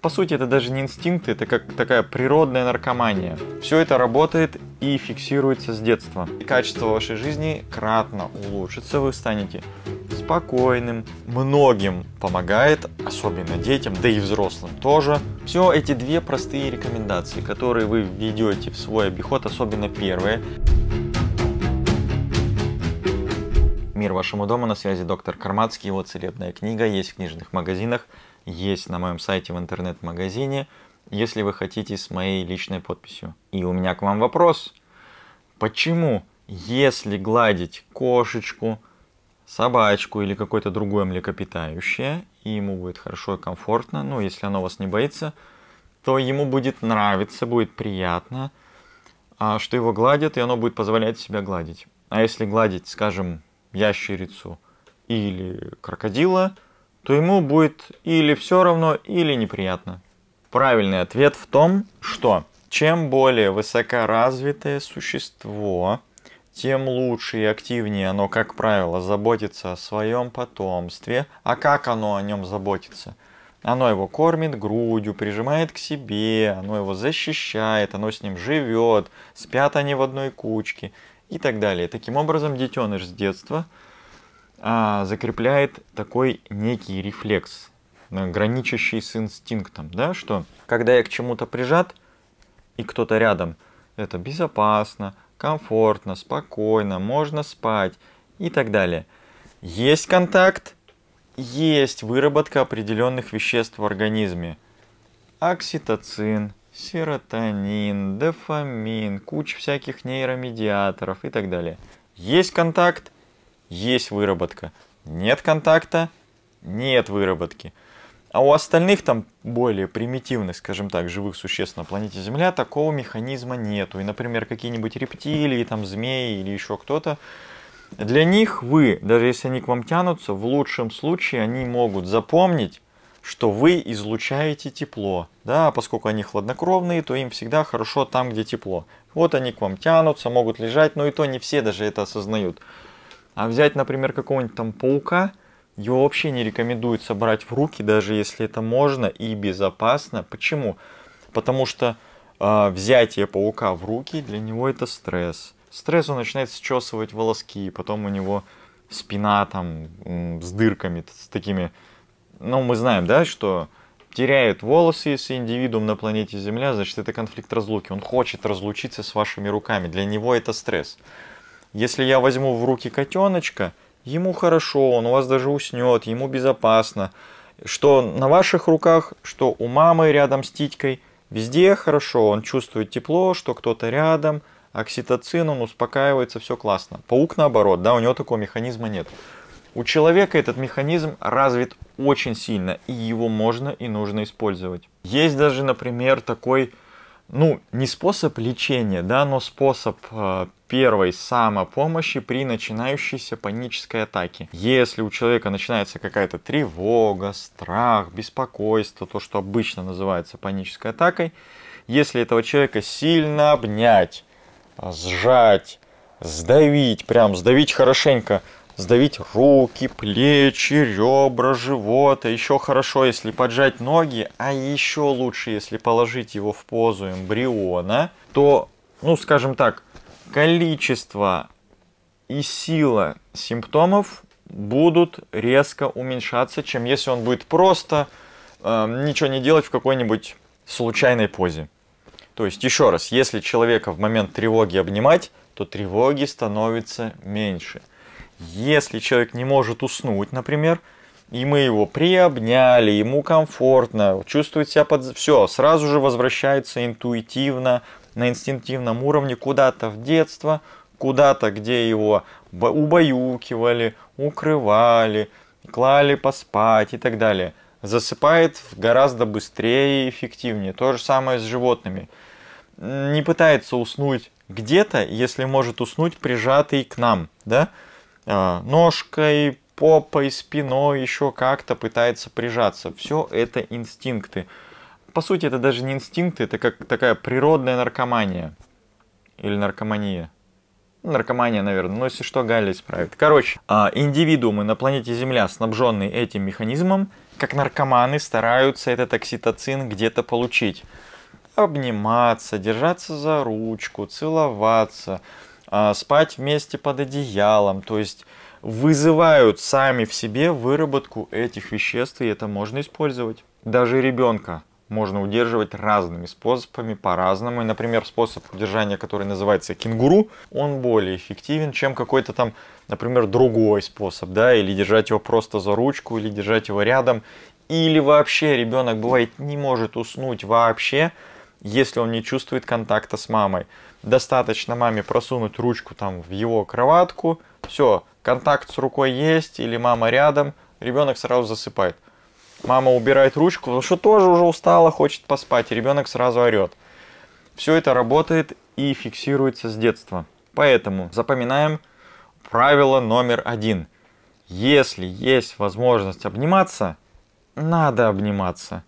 По сути, это даже не инстинкты, это как такая природная наркомания. Все это работает и фиксируется с детства. И качество вашей жизни кратно улучшится, вы станете спокойным. Многим помогает, особенно детям, да и взрослым тоже. Все эти две простые рекомендации, которые вы введете в свой обиход, особенно первые. Мир вашему дому, на связи доктор Кармацкий, его целебная книга есть в книжных магазинах есть на моем сайте в интернет-магазине, если вы хотите с моей личной подписью. И у меня к вам вопрос. Почему, если гладить кошечку, собачку или какое-то другое млекопитающее, и ему будет хорошо и комфортно, ну, если оно вас не боится, то ему будет нравиться, будет приятно, а, что его гладят, и оно будет позволять себя гладить. А если гладить, скажем, ящерицу или крокодила, то ему будет или все равно, или неприятно. Правильный ответ в том, что чем более высокоразвитое существо, тем лучше и активнее оно, как правило, заботится о своем потомстве. А как оно о нем заботится? Оно его кормит грудью, прижимает к себе, оно его защищает, оно с ним живет, спят они в одной кучке и так далее. Таким образом, детеныш с детства – а, закрепляет такой некий рефлекс, э, граничащий с инстинктом, да, что когда я к чему-то прижат и кто-то рядом, это безопасно, комфортно, спокойно, можно спать и так далее. Есть контакт, есть выработка определенных веществ в организме. Окситоцин, серотонин, дофамин, куча всяких нейромедиаторов и так далее. Есть контакт, есть выработка. Нет контакта, нет выработки. А у остальных там более примитивных, скажем так, живых существ на планете Земля такого механизма нету. И, например, какие-нибудь рептилии, там змеи или еще кто-то, для них вы, даже если они к вам тянутся, в лучшем случае они могут запомнить, что вы излучаете тепло. Да, а поскольку они хладнокровные, то им всегда хорошо там, где тепло. Вот они к вам тянутся, могут лежать, но и то не все даже это осознают. А взять, например, какого-нибудь там паука, его вообще не рекомендуется брать в руки, даже если это можно и безопасно. Почему? Потому что э, взятие паука в руки для него это стресс. Стресс он начинает счесывать волоски, потом у него спина там с дырками, с такими. Ну, мы знаем, да, что теряет волосы, если индивидуум на планете Земля, значит, это конфликт разлуки. Он хочет разлучиться с вашими руками. Для него это стресс. Если я возьму в руки котеночка, ему хорошо, он у вас даже уснет, ему безопасно. Что на ваших руках, что у мамы рядом с титькой, везде хорошо, он чувствует тепло, что кто-то рядом, окситоцин, он успокаивается, все классно. Паук наоборот, да, у него такого механизма нет. У человека этот механизм развит очень сильно, и его можно и нужно использовать. Есть даже, например, такой ну, не способ лечения, да, но способ э, первой самопомощи при начинающейся панической атаке. Если у человека начинается какая-то тревога, страх, беспокойство, то, что обычно называется панической атакой, если этого человека сильно обнять, сжать, сдавить, прям сдавить хорошенько сдавить руки, плечи, ребра, живот. А еще хорошо, если поджать ноги, а еще лучше, если положить его в позу эмбриона, то, ну, скажем так, количество и сила симптомов будут резко уменьшаться, чем если он будет просто э, ничего не делать в какой-нибудь случайной позе. То есть, еще раз, если человека в момент тревоги обнимать, то тревоги становится меньше – если человек не может уснуть, например, и мы его приобняли, ему комфортно, чувствует себя под... Все, сразу же возвращается интуитивно, на инстинктивном уровне куда-то в детство, куда-то, где его убаюкивали, укрывали, клали поспать и так далее. Засыпает гораздо быстрее и эффективнее. То же самое с животными. Не пытается уснуть где-то, если может уснуть прижатый к нам, да? А, ножкой, попой, спиной, еще как-то пытается прижаться. Все это инстинкты. По сути, это даже не инстинкты, это как такая природная наркомания. Или наркомания. Ну, наркомания, наверное, но если что, Галя исправит. Короче, а, индивидуумы на планете Земля, снабженные этим механизмом, как наркоманы стараются этот окситоцин где-то получить. Обниматься, держаться за ручку, целоваться, а, спать вместе под одеялом, то есть вызывают сами в себе выработку этих веществ, и это можно использовать. Даже ребенка можно удерживать разными способами, по-разному. И, например, способ удержания, который называется кенгуру, он более эффективен, чем какой-то там, например, другой способ, да, или держать его просто за ручку, или держать его рядом, или вообще ребенок бывает не может уснуть вообще, если он не чувствует контакта с мамой. Достаточно маме просунуть ручку там в его кроватку, все, контакт с рукой есть, или мама рядом, ребенок сразу засыпает. Мама убирает ручку, потому что тоже уже устала, хочет поспать, и ребенок сразу орет. Все это работает и фиксируется с детства. Поэтому запоминаем правило номер один. Если есть возможность обниматься, надо обниматься.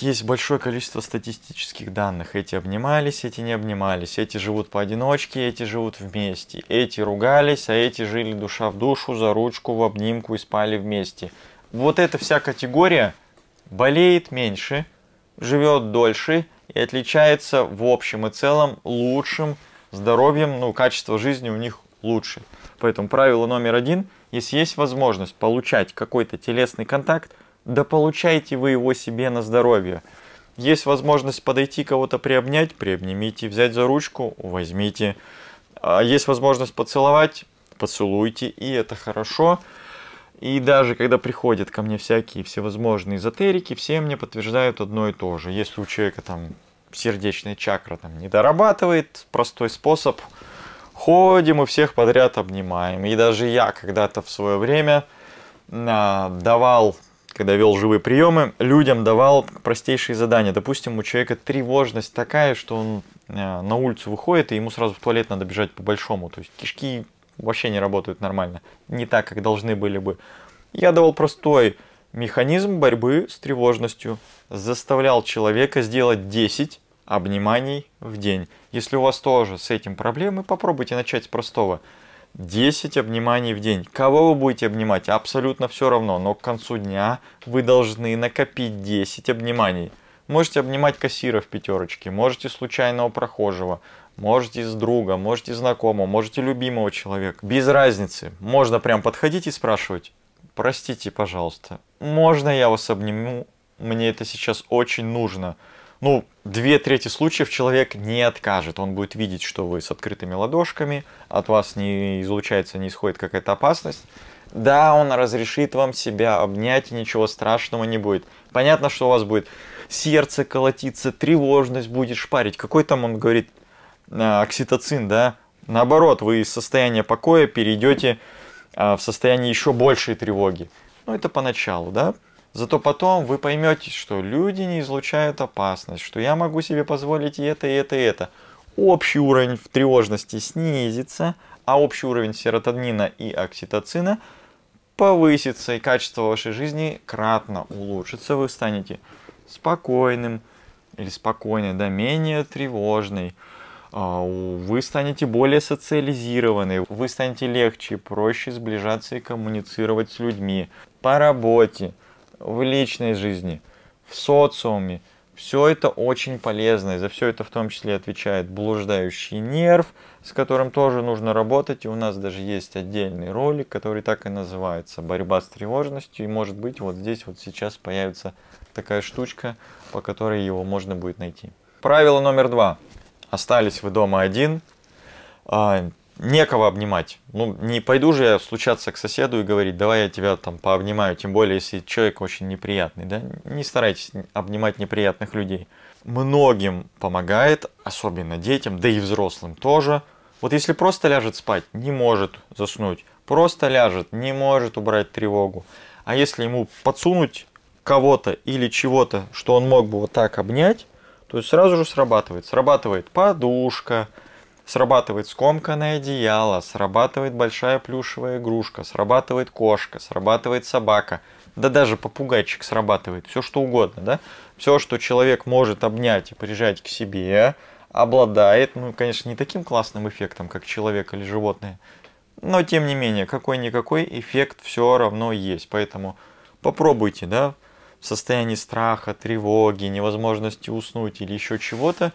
Есть большое количество статистических данных. Эти обнимались, эти не обнимались. Эти живут поодиночке, эти живут вместе. Эти ругались, а эти жили душа в душу, за ручку, в обнимку и спали вместе. Вот эта вся категория болеет меньше, живет дольше и отличается в общем и целом лучшим здоровьем, ну, качество жизни у них лучше. Поэтому правило номер один, если есть возможность получать какой-то телесный контакт, да получайте вы его себе на здоровье. Есть возможность подойти кого-то приобнять, приобнимите, взять за ручку, возьмите. А есть возможность поцеловать, поцелуйте, и это хорошо. И даже когда приходят ко мне всякие всевозможные эзотерики, все мне подтверждают одно и то же. Если у человека там сердечная чакра там не дорабатывает, простой способ. Ходим и всех подряд обнимаем. И даже я когда-то в свое время а, давал когда вел живые приемы, людям давал простейшие задания. Допустим, у человека тревожность такая, что он э, на улицу выходит, и ему сразу в туалет надо бежать по-большому. То есть кишки вообще не работают нормально. Не так, как должны были бы. Я давал простой механизм борьбы с тревожностью. Заставлял человека сделать 10 обниманий в день. Если у вас тоже с этим проблемы, попробуйте начать с простого. 10 обниманий в день. Кого вы будете обнимать, абсолютно все равно, но к концу дня вы должны накопить 10 обниманий. Можете обнимать кассира в пятерочки, можете случайного прохожего, можете с друга, можете знакомого, можете любимого человека. Без разницы. Можно прям подходить и спрашивать, простите, пожалуйста, можно я вас обниму? Мне это сейчас очень нужно ну, две трети случаев человек не откажет. Он будет видеть, что вы с открытыми ладошками, от вас не излучается, не исходит какая-то опасность. Да, он разрешит вам себя обнять, и ничего страшного не будет. Понятно, что у вас будет сердце колотиться, тревожность будет шпарить. Какой там, он говорит, э, окситоцин, да? Наоборот, вы из состояния покоя перейдете э, в состояние еще большей тревоги. Ну, это поначалу, да? Зато потом вы поймете, что люди не излучают опасность, что я могу себе позволить и это, и это, и это. Общий уровень в тревожности снизится, а общий уровень серотонина и окситоцина повысится, и качество вашей жизни кратно улучшится. Вы станете спокойным или спокойной, да, менее тревожной. А, вы станете более социализированы, вы станете легче, проще сближаться и коммуницировать с людьми по работе, в личной жизни, в социуме. Все это очень полезно, и за все это в том числе отвечает блуждающий нерв, с которым тоже нужно работать, и у нас даже есть отдельный ролик, который так и называется «Борьба с тревожностью», и может быть вот здесь вот сейчас появится такая штучка, по которой его можно будет найти. Правило номер два. Остались вы дома один, а, некого обнимать. Ну, не пойду же я случаться к соседу и говорить, давай я тебя там пообнимаю, тем более, если человек очень неприятный, да, не старайтесь обнимать неприятных людей. Многим помогает, особенно детям, да и взрослым тоже. Вот если просто ляжет спать, не может заснуть, просто ляжет, не может убрать тревогу. А если ему подсунуть кого-то или чего-то, что он мог бы вот так обнять, то есть сразу же срабатывает. Срабатывает подушка, Срабатывает скомканное одеяло, срабатывает большая плюшевая игрушка, срабатывает кошка, срабатывает собака, да даже попугайчик срабатывает, все что угодно, да? Все, что человек может обнять и прижать к себе, обладает, ну, конечно, не таким классным эффектом, как человек или животное, но, тем не менее, какой-никакой эффект все равно есть, поэтому попробуйте, да, в состоянии страха, тревоги, невозможности уснуть или еще чего-то,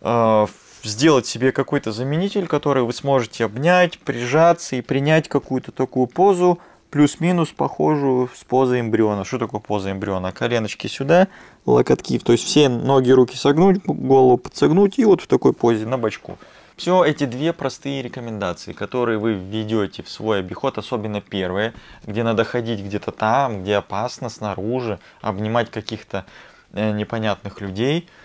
э, сделать себе какой-то заменитель, который вы сможете обнять, прижаться и принять какую-то такую позу, плюс-минус похожую с позой эмбриона. Что такое поза эмбриона? Коленочки сюда, локотки, то есть все ноги, руки согнуть, голову подсогнуть и вот в такой позе на бочку. Все эти две простые рекомендации, которые вы введете в свой обиход, особенно первые, где надо ходить где-то там, где опасно, снаружи, обнимать каких-то э, непонятных людей –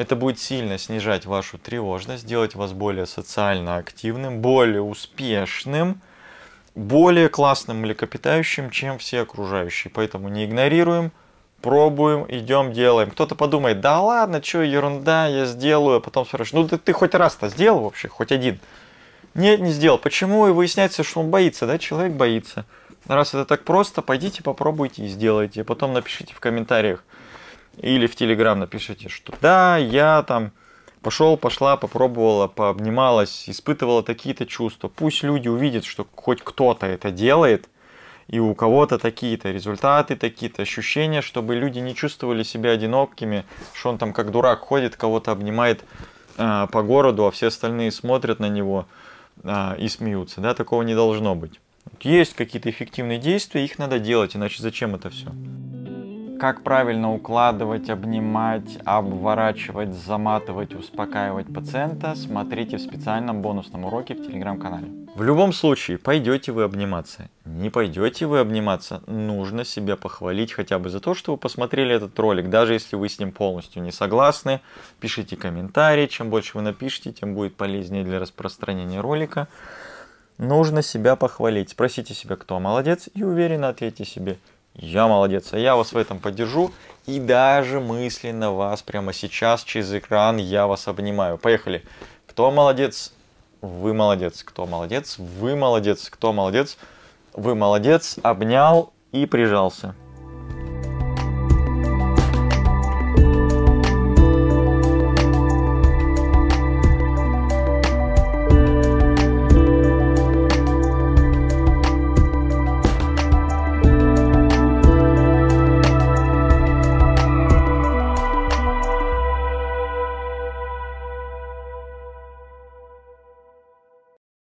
это будет сильно снижать вашу тревожность, делать вас более социально активным, более успешным, более классным млекопитающим, чем все окружающие. Поэтому не игнорируем, пробуем, идем, делаем. Кто-то подумает, да ладно, что ерунда, я сделаю, а потом спрашиваешь, ну ты, ты хоть раз-то сделал вообще, хоть один? Нет, не сделал. Почему? И выясняется, что он боится, да, человек боится. Раз это так просто, пойдите попробуйте и сделайте. Потом напишите в комментариях, или в Телеграм напишите, что да, я там пошел, пошла, попробовала, пообнималась, испытывала такие-то чувства. Пусть люди увидят, что хоть кто-то это делает, и у кого-то такие-то результаты, такие-то ощущения, чтобы люди не чувствовали себя одинокими, что он там как дурак ходит, кого-то обнимает э, по городу, а все остальные смотрят на него э, и смеются. Да? Такого не должно быть. Есть какие-то эффективные действия, их надо делать, иначе зачем это все? как правильно укладывать, обнимать, обворачивать, заматывать, успокаивать пациента, смотрите в специальном бонусном уроке в телеграм-канале. В любом случае, пойдете вы обниматься, не пойдете вы обниматься, нужно себя похвалить хотя бы за то, что вы посмотрели этот ролик, даже если вы с ним полностью не согласны, пишите комментарии, чем больше вы напишите, тем будет полезнее для распространения ролика. Нужно себя похвалить. Спросите себя, кто молодец, и уверенно ответьте себе, я молодец, а я вас в этом поддержу. И даже мысленно вас прямо сейчас через экран я вас обнимаю. Поехали. Кто молодец? Вы молодец. Кто молодец? Вы молодец. Кто молодец? Вы молодец. Обнял и прижался.